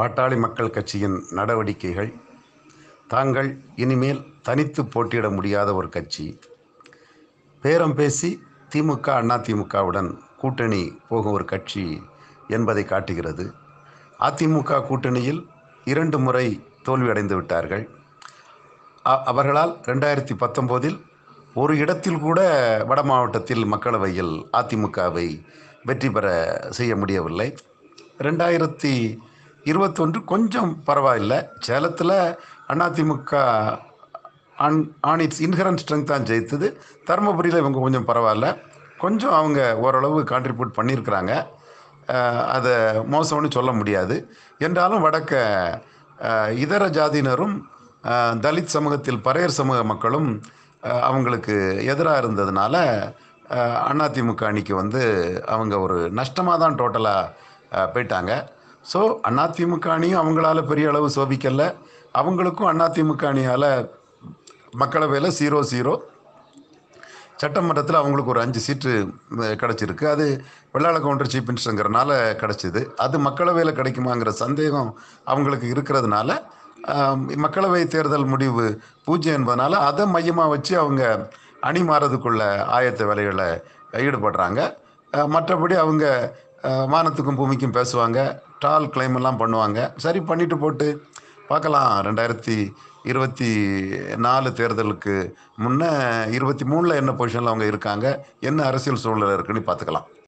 பாட்டாளி மக்கள் கட்சியின் நடவடிக்கைகள் தாங்கள் இனிமேல் தனித்து போட்டியிட முடியாத ஒரு கட்சி பேரம் பேசி திமுக அண்ணா திமுகவுடன் கூட்டணி போகும் ஒரு கட்சி என்பதை காட்டுகிறது அதிமுக கூட்டணியில் இரண்டு முறை தோல்வியடைந்து விட்டார்கள் அவர்களால் ரெண்டாயிரத்தி பத்தொம்போதில் ஒரு இடத்தில் கூட வட மாவட்டத்தில் மக்களவையில் அதிமுகவை வெற்றி பெற செய்ய முடியவில்லை ரெண்டாயிரத்தி இருபத்தொன்று கொஞ்சம் பரவாயில்லை சேலத்தில் AIADMK on on its inherent strength தான் ஜெயித்தது தருமபுரியில் இவங்க கொஞ்சம் பரவாயில்ல கொஞ்சம் அவங்க ஓரளவு கான்ட்ரிபியூட் பண்ணியிருக்கிறாங்க அதை மோசம்னு சொல்ல முடியாது என்றாலும் வடக்க இதர ஜாதியினரும் தலித் சமூகத்தில் பறையர் சமூக மக்களும் அவங்களுக்கு எதிராக இருந்ததுனால அதிமுக அணிக்கு வந்து அவங்க ஒரு நஷ்டமாக தான் டோட்டலாக போயிட்டாங்க ஸோ அதிமுக அணியும் அவங்களால பெரிய அளவு சோபிக்கல அவங்களுக்கும் அதிமுக அணியால் மக்களவையில் சீரோ சீரோ சட்டமன்றத்தில் அவங்களுக்கு ஒரு அஞ்சு சீட்டு கிடச்சிருக்கு அது வெள்ளாள கவுண்டர் சீஃப் மினிஸ்டருங்கிறனால கிடச்சிது அது மக்களவையில் கிடைக்குமாங்கிற சந்தேகம் அவங்களுக்கு இருக்கிறதுனால மக்களவை தேர்தல் முடிவு பூஜ்ஜியம் என்பதனால அதை மையமாக வச்சு அவங்க அணி மாறதுக்குள்ள ஆயத்த வேலைகளை ஈடுபடுறாங்க மற்றபடி அவங்க வானத்துக்கும் பூமிக்கும் பேசுவாங்க டால் கிளைம் எல்லாம் பண்ணுவாங்க சரி பண்ணிட்டு போட்டு பார்க்கலாம் ரெண்டாயிரத்தி இருபத்தி நாலு தேர்தலுக்கு முன்னே இருபத்தி மூணில் என்ன பொசிஷனில் அவங்க இருக்காங்க என்ன அரசியல் சூழ்நிலை இருக்குன்னு பார்த்துக்கலாம்